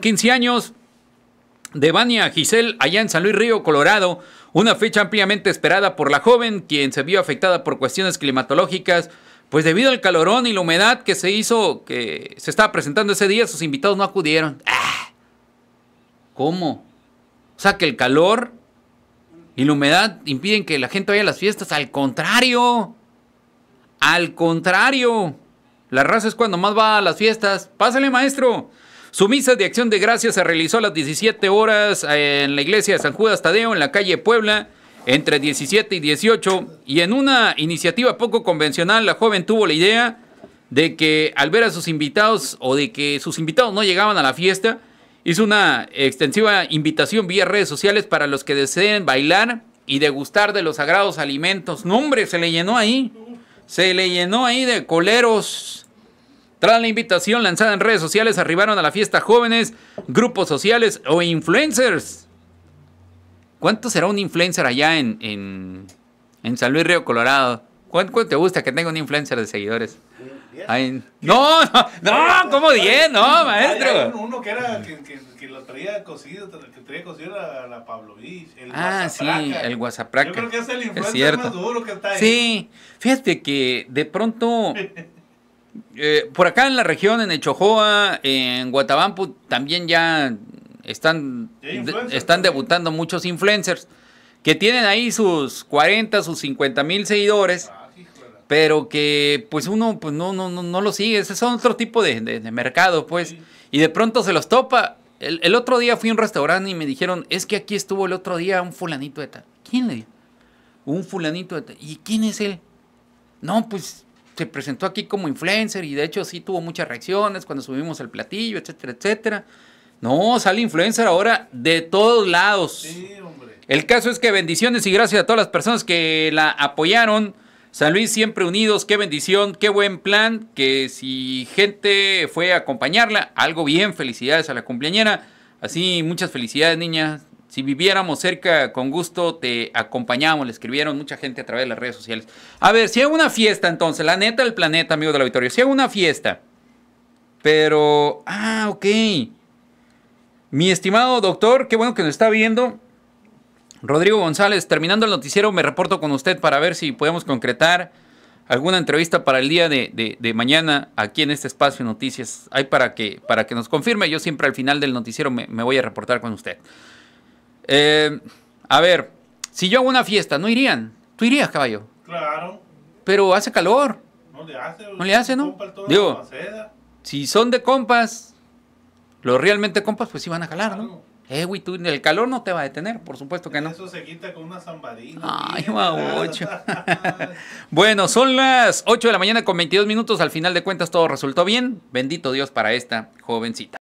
15 años de Vania Giselle allá en San Luis Río, Colorado, una fecha ampliamente esperada por la joven, quien se vio afectada por cuestiones climatológicas, pues debido al calorón y la humedad que se hizo, que se estaba presentando ese día, sus invitados no acudieron. ¡Ah! ¿Cómo? O sea que el calor y la humedad impiden que la gente vaya a las fiestas, al contrario, al contrario. La raza es cuando más va a las fiestas. Pásale, maestro. Su misa de acción de gracias se realizó a las 17 horas eh, en la iglesia de San Judas Tadeo, en la calle Puebla, entre 17 y 18, y en una iniciativa poco convencional, la joven tuvo la idea de que al ver a sus invitados o de que sus invitados no llegaban a la fiesta, hizo una extensiva invitación vía redes sociales para los que deseen bailar y degustar de los sagrados alimentos. No, se le llenó ahí. Se le llenó ahí de coleros, tras la invitación lanzada en redes sociales, arribaron a la fiesta jóvenes, grupos sociales o influencers. ¿Cuánto será un influencer allá en, en, en San Luis Río Colorado? ¿Cuánto te gusta que tenga un influencer de seguidores? no, no, no, como 10, no, maestro. uno que era que, que, lo traía cosido, que traía cosido a la Pablo Vich, Ah, sí, el WhatsApp. Yo creo que es el influencer más duro que está ahí. Sí, fíjate que de pronto Eh, por acá en la región, en Echojoa, en Guatabampo, también ya están, están debutando muchos influencers que tienen ahí sus 40, sus 50 mil seguidores, ah, pero que pues uno pues no, no, no, lo sigue. Ese es otro tipo de, mercado, pues. Y de pronto se los topa. El, el, otro día fui a un restaurante y me dijeron, es que aquí estuvo el otro día un fulanito de tal. ¿Quién le dijo? Un fulanito de tal. ¿Y quién es él? No, pues se presentó aquí como influencer y de hecho sí tuvo muchas reacciones cuando subimos el platillo, etcétera, etcétera. No, sale influencer ahora de todos lados. Sí, hombre. El caso es que bendiciones y gracias a todas las personas que la apoyaron. San Luis siempre unidos, qué bendición, qué buen plan, que si gente fue a acompañarla, algo bien, felicidades a la cumpleañera. Así, muchas felicidades, niñas. Si viviéramos cerca, con gusto te acompañamos. Le escribieron mucha gente a través de las redes sociales. A ver, si hay una fiesta entonces, la neta del planeta, amigo la Victoria. si hay una fiesta, pero, ah, ok. Mi estimado doctor, qué bueno que nos está viendo. Rodrigo González, terminando el noticiero, me reporto con usted para ver si podemos concretar alguna entrevista para el día de, mañana aquí en este espacio de noticias. Hay para que, para que nos confirme. Yo siempre al final del noticiero me voy a reportar con usted. Eh, a ver, si yo hago una fiesta, ¿no irían? ¿Tú irías, caballo? Claro. Pero hace calor. No le hace. No le hace, ¿no? Digo, si son de compas, los realmente compas, pues sí van a jalar, ¿no? Eh, güey, tú, el calor no te va a detener, por supuesto que no. Eso se quita con una zambadina. Ay, ocho. bueno, son las 8 de la mañana con 22 minutos. Al final de cuentas todo resultó bien. Bendito Dios para esta jovencita.